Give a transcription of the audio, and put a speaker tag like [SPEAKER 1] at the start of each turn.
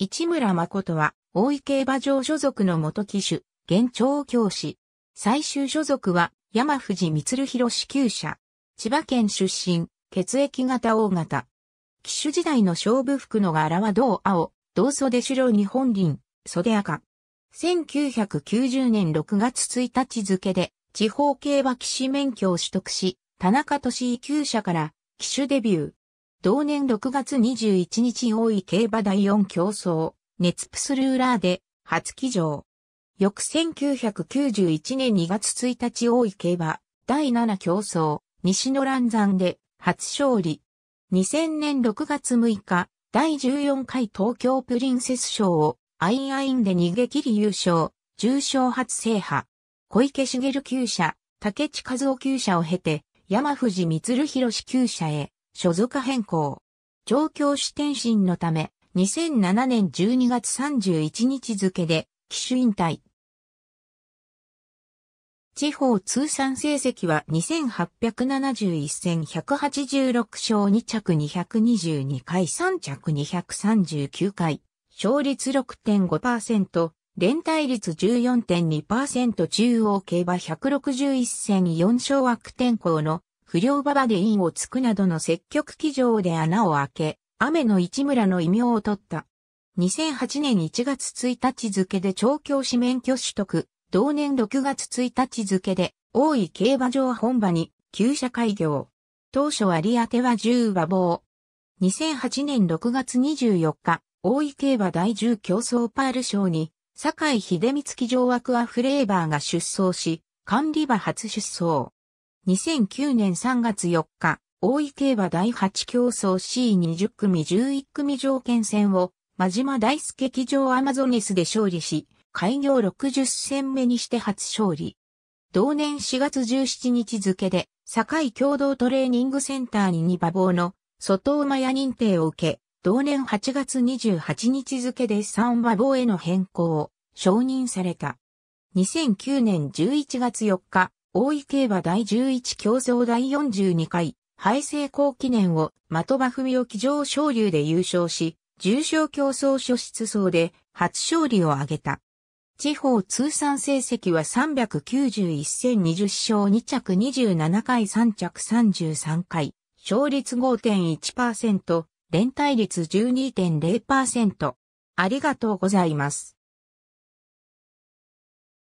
[SPEAKER 1] 市村誠は、大井競馬場所属の元騎手、現調教師。最終所属は、山藤光弘支給者。千葉県出身、血液型大型。騎手時代の勝負服の柄は銅青、銅袖白日本輪、袖赤。1990年6月1日付で、地方競馬騎士免許を取得し、田中俊一級者から、騎手デビュー。同年6月21日大井競馬第4競争、熱プスルーラーで初騎乗。翌1991年2月1日大井競馬第7競争、西野乱山で初勝利。2000年6月6日、第14回東京プリンセス賞をアインアインで逃げ切り優勝、重賞初制覇。小池茂厩舎、竹地和夫厩舎を経て、山藤光弘厩舎へ。所属変更。状況主転身のため、2007年12月31日付で、機種引退。地方通算成績は2871戦186勝2着222回3着239回、勝率6.5%、連帯率14.2%中央競馬161戦4勝悪天候の不良馬場で院をつくなどの積極騎乗で穴を開け、雨の市村の異名を取った。2008年1月1日付で調教師免許取得、同年6月1日付で大井競馬場本場に旧社開業。当初有り当ては10馬房。2008年6月24日、大井競馬第10競争パール賞に、坂井秀光騎乗枠アフレーバーが出走し、管理馬初出走。2009年3月4日、大井競馬第8競争 C20 組11組条件戦を、真島大輔騎乗アマゾネスで勝利し、開業60戦目にして初勝利。同年4月17日付で、堺共同トレーニングセンターに2馬房の外馬屋認定を受け、同年8月28日付で3馬房への変更を承認された。2009年11月4日、大井競馬第11競争第42回、敗成功記念を的場文雄騎乗昇竜で優勝し、重賞競争初出走で初勝利を挙げた。地方通算成績は391戦20勝2着27回3着33回、勝率5.1%、連帯率12.0%。ありがとうございます。